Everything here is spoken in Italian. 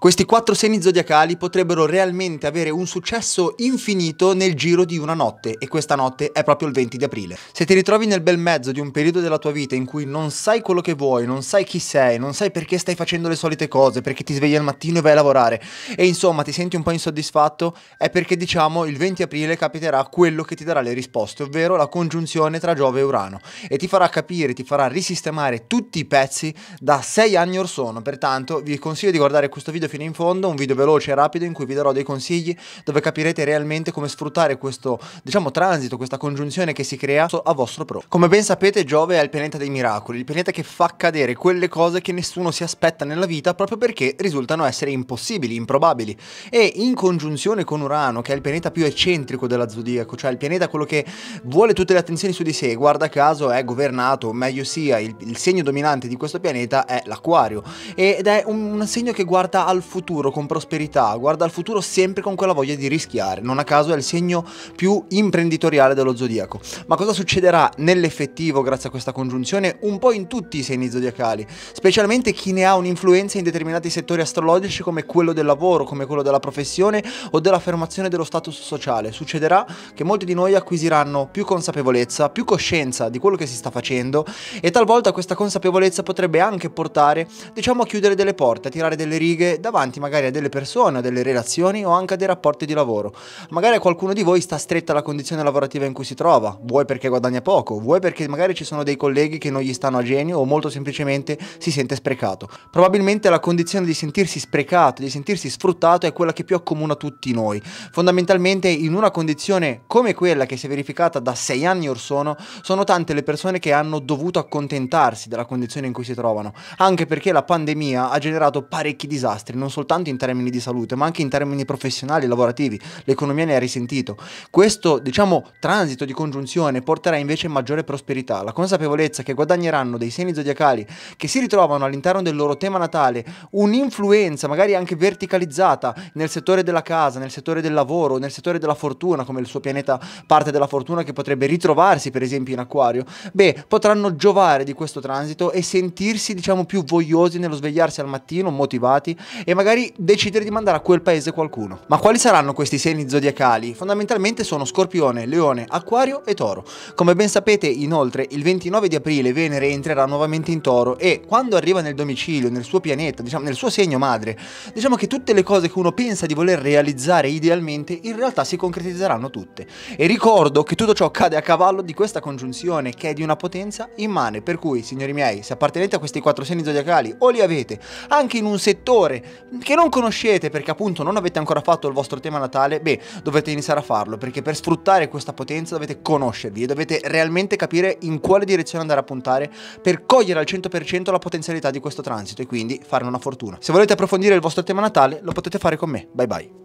Questi quattro segni zodiacali potrebbero realmente avere un successo infinito nel giro di una notte e questa notte è proprio il 20 di aprile. Se ti ritrovi nel bel mezzo di un periodo della tua vita in cui non sai quello che vuoi, non sai chi sei, non sai perché stai facendo le solite cose, perché ti svegli al mattino e vai a lavorare e insomma ti senti un po' insoddisfatto, è perché diciamo il 20 aprile capiterà quello che ti darà le risposte, ovvero la congiunzione tra Giove e Urano e ti farà capire, ti farà risistemare tutti i pezzi da sei anni or sono, pertanto vi consiglio di guardare questo video fino in fondo, un video veloce e rapido in cui vi darò dei consigli dove capirete realmente come sfruttare questo, diciamo, transito, questa congiunzione che si crea a vostro pro. Come ben sapete Giove è il pianeta dei miracoli, il pianeta che fa accadere quelle cose che nessuno si aspetta nella vita proprio perché risultano essere impossibili, improbabili. E in congiunzione con Urano, che è il pianeta più eccentrico della zodiaco, cioè il pianeta quello che vuole tutte le attenzioni su di sé, guarda caso è governato, o meglio sia, il, il segno dominante di questo pianeta è l'acquario ed è un, un segno che guarda al al futuro con prosperità, guarda al futuro sempre con quella voglia di rischiare. Non a caso è il segno più imprenditoriale dello zodiaco. Ma cosa succederà nell'effettivo grazie a questa congiunzione? Un po' in tutti i segni zodiacali, specialmente chi ne ha un'influenza in determinati settori astrologici come quello del lavoro, come quello della professione o dell'affermazione dello status sociale. Succederà che molti di noi acquisiranno più consapevolezza, più coscienza di quello che si sta facendo e talvolta questa consapevolezza potrebbe anche portare, diciamo, a chiudere delle porte, a tirare delle righe da davanti magari a delle persone, a delle relazioni o anche a dei rapporti di lavoro. Magari a qualcuno di voi sta stretta la condizione lavorativa in cui si trova, vuoi perché guadagna poco, vuoi perché magari ci sono dei colleghi che non gli stanno a genio o molto semplicemente si sente sprecato. Probabilmente la condizione di sentirsi sprecato, di sentirsi sfruttato è quella che più accomuna tutti noi. Fondamentalmente in una condizione come quella che si è verificata da sei anni or sono, sono tante le persone che hanno dovuto accontentarsi della condizione in cui si trovano, anche perché la pandemia ha generato parecchi disastri non soltanto in termini di salute, ma anche in termini professionali e lavorativi. L'economia ne ha risentito. Questo, diciamo, transito di congiunzione porterà invece maggiore prosperità, la consapevolezza che guadagneranno dei segni zodiacali che si ritrovano all'interno del loro tema natale un'influenza magari anche verticalizzata nel settore della casa, nel settore del lavoro, nel settore della fortuna, come il suo pianeta parte della fortuna che potrebbe ritrovarsi per esempio in acquario, beh, potranno giovare di questo transito e sentirsi diciamo più vogliosi nello svegliarsi al mattino, motivati e magari decidere di mandare a quel paese qualcuno. Ma quali saranno questi segni zodiacali? Fondamentalmente sono Scorpione, Leone, Acquario e Toro. Come ben sapete, inoltre, il 29 di aprile Venere entrerà nuovamente in Toro e quando arriva nel domicilio, nel suo pianeta, diciamo nel suo segno madre, diciamo che tutte le cose che uno pensa di voler realizzare idealmente in realtà si concretizzeranno tutte. E ricordo che tutto ciò cade a cavallo di questa congiunzione che è di una potenza immane, per cui, signori miei, se appartenete a questi quattro segni zodiacali o li avete anche in un settore che non conoscete perché appunto non avete ancora fatto il vostro tema natale, beh, dovete iniziare a farlo perché per sfruttare questa potenza dovete conoscervi e dovete realmente capire in quale direzione andare a puntare per cogliere al 100% la potenzialità di questo transito e quindi farne una fortuna. Se volete approfondire il vostro tema natale lo potete fare con me. Bye bye.